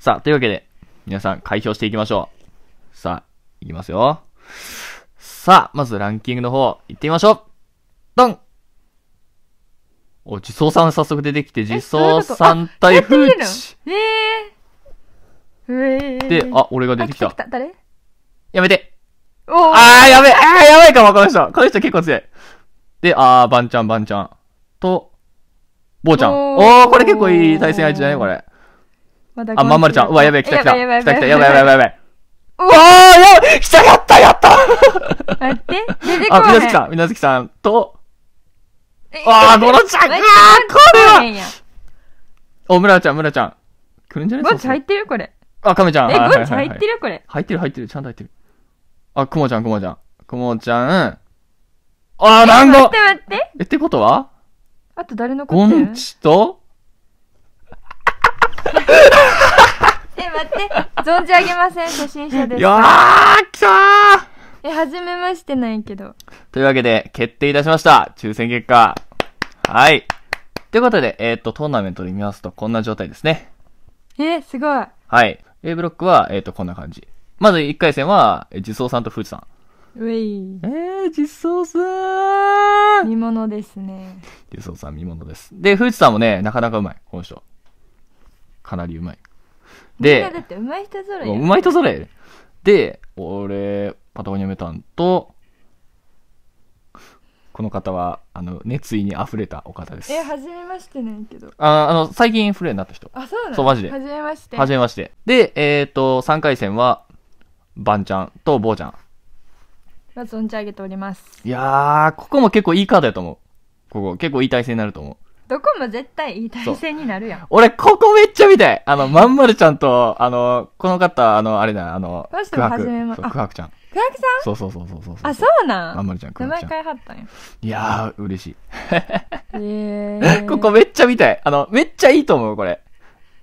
さあ、というわけで、皆さん開票していきましょう。さあ、いきますよ。さあ、まずランキングの方、行ってみましょうドンお、地蔵さん早速出てきて、地蔵さん対風知。えー。で、あ、俺が出てきた。来た来た誰やめておあー、やべえあー、やばいかも、この人。この人結構強い。で、あー、ばんちゃん、ばんちゃん。と、ぼうちゃん。おー、これ結構いい対戦相手じゃないこれ。まだあ、まんまるちゃん。うわ、やべえ、来た来た。や来た来た、やばいやばいやばいうわーや来たやったやった待って、出てこあ、みなずきさん、みなずきさんと、あー、ろちゃんあー、これはお、むらちゃん、むらちゃん。来るんじゃねゴチ入ってるこれ。あ、かめちゃん。え、はいゴチ入ってるこれ。入ってる入ってる、ちゃんと入ってる。あ、くもちゃん、くもちゃん。くもちゃん。あー、んご待って待って。え、ってことはあと誰のこゴっンチと、え、待って。存じ上げません。初心者です。やーきたーえ、初めましてないけど。というわけで、決定いたしました。抽選結果。はい。ということで、えっ、と、トーナメントで見ますと、こんな状態ですね。えすごい。はい。A ブロックは、えっ、と、こんな感じ。まず1回戦は、実装さんと富士ん。ウえイ。えー、実装さん見物ですね。実装さん見物です。で、富士んもね、なかなかうまい、この人。かなりうまい。で、うまい人揃いうまい人揃え。で、俺、パタゴニアメタンと、この方は、あの、熱意に溢れたお方です。え、初めましてなんけど。ああの、最近フレーになった人。あ、そうなのそうマジで初めまして。はじめまして。で、えっ、と、3回戦は、バンちゃんとボーちゃん。まず存じ上げております。いやー、ここも結構いいカードやと思う。ここ、結構いい体勢になると思う。どこも絶対いい体勢になるやん。俺、ここめっちゃ見たいあの、まんまるちゃんと、あの、この方、あの、あれだ、あの、この人も初めま、そう、クハクちゃん。クハクさんそうそうそうそうそうあ、そうなんまんまるちゃん、クハクちゃん。名前変えはったんや。いやー、嬉しい。えー、ここめっちゃ見たいあの、めっちゃいいと思う、これ。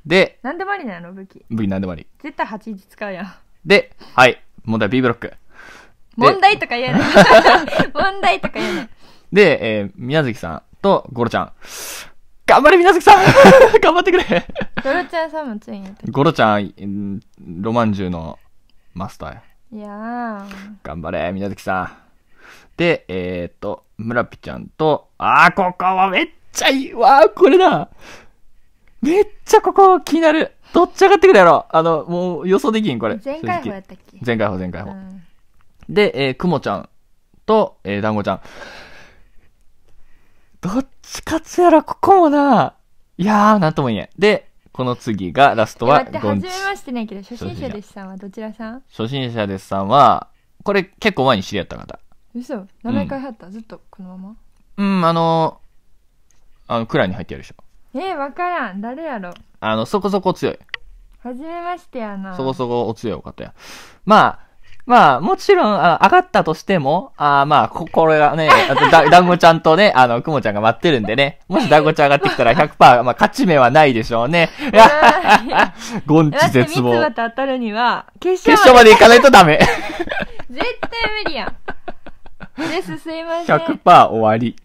で、なんでもありなの、武器。武器なんでもあり。絶対8時使うやん。で、はい、問題 B ブロック。問題とか言えない。問題とか言えない。で、えー、宮崎さん、と、ゴロちゃん。頑張れ、みなずきさん 頑張ってくれゴロちゃんさんもついに。ゴロちゃん、ロマンジュのマスターや。いや頑張れ、みなずきさん。で、えっ、と、村ぴちゃんと、あー、ここはめっちゃいいわー、これだめっちゃここ気になるどっち上がってくるやろあの、もう予想できん、これ。前回法やったっけ前回法、前回法。うん、で、えー、くもちゃんと、えー、団子ちゃん。どっちかつやら、ここもな、いやー、なんとも言えん。で、この次が、ラストは、ゴンチ。初めましてねけど、初心者ですさんはどちらさん初心者ですさんは、これ結構前に知り合った方。嘘名前変えはった、ずっとこのままうん、あの、あの、ラに入ってやるでしょ。えー、わからん。誰やろあの、そこそこ強い。初めましてやな。そこそこお強いお方や。まあ、まあ、もちろん、あ上がったとしても、あまあ、こ、これがね、だ、団 子ちゃんとね、あの、くもちゃんが待ってるんでね、もし団子ちゃん上がってきたら100%、まあ、勝ち目はないでしょうね。ゴンチ絶望。だって当たるには、決勝まで行かないとダメ。絶対無理やん。です、すいません。100%終わり。